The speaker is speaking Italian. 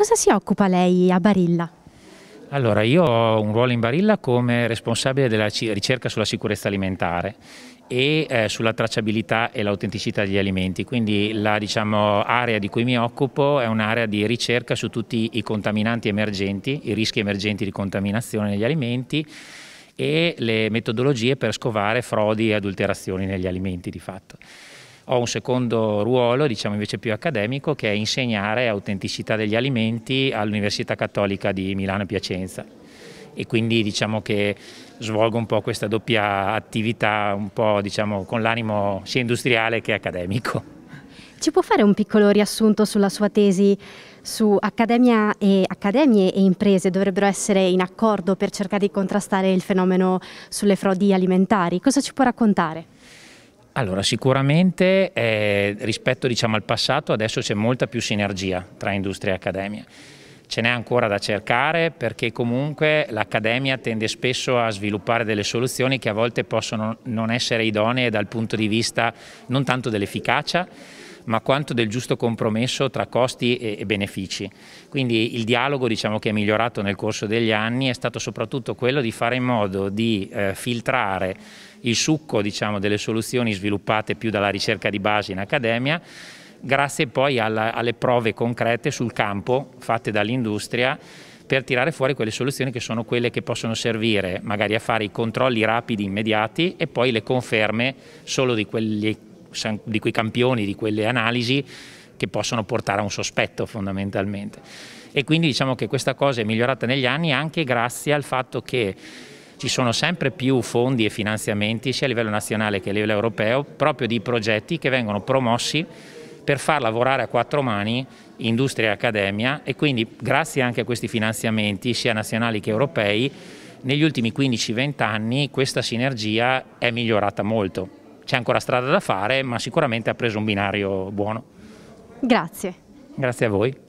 cosa si occupa lei a Barilla? Allora, io ho un ruolo in Barilla come responsabile della ricerca sulla sicurezza alimentare e eh, sulla tracciabilità e l'autenticità degli alimenti. Quindi la diciamo, area di cui mi occupo è un'area di ricerca su tutti i contaminanti emergenti, i rischi emergenti di contaminazione negli alimenti e le metodologie per scovare frodi e adulterazioni negli alimenti di fatto. Ho un secondo ruolo, diciamo invece più accademico, che è insegnare autenticità degli alimenti all'Università Cattolica di Milano e Piacenza. E quindi diciamo che svolgo un po' questa doppia attività, un po' diciamo con l'animo sia industriale che accademico. Ci può fare un piccolo riassunto sulla sua tesi su accademia e, accademie e imprese dovrebbero essere in accordo per cercare di contrastare il fenomeno sulle frodi alimentari? Cosa ci può raccontare? Allora sicuramente eh, rispetto diciamo, al passato adesso c'è molta più sinergia tra industria e accademia. Ce n'è ancora da cercare perché comunque l'accademia tende spesso a sviluppare delle soluzioni che a volte possono non essere idonee dal punto di vista non tanto dell'efficacia ma quanto del giusto compromesso tra costi e, e benefici. Quindi il dialogo diciamo, che è migliorato nel corso degli anni è stato soprattutto quello di fare in modo di eh, filtrare il succo diciamo, delle soluzioni sviluppate più dalla ricerca di base in accademia grazie poi alla, alle prove concrete sul campo fatte dall'industria per tirare fuori quelle soluzioni che sono quelle che possono servire magari a fare i controlli rapidi immediati e poi le conferme solo di quelli di quei campioni, di quelle analisi che possono portare a un sospetto fondamentalmente. E quindi diciamo che questa cosa è migliorata negli anni anche grazie al fatto che ci sono sempre più fondi e finanziamenti sia a livello nazionale che a livello europeo proprio di progetti che vengono promossi per far lavorare a quattro mani industria e accademia e quindi grazie anche a questi finanziamenti sia nazionali che europei negli ultimi 15-20 anni questa sinergia è migliorata molto c'è ancora strada da fare, ma sicuramente ha preso un binario buono. Grazie. Grazie a voi.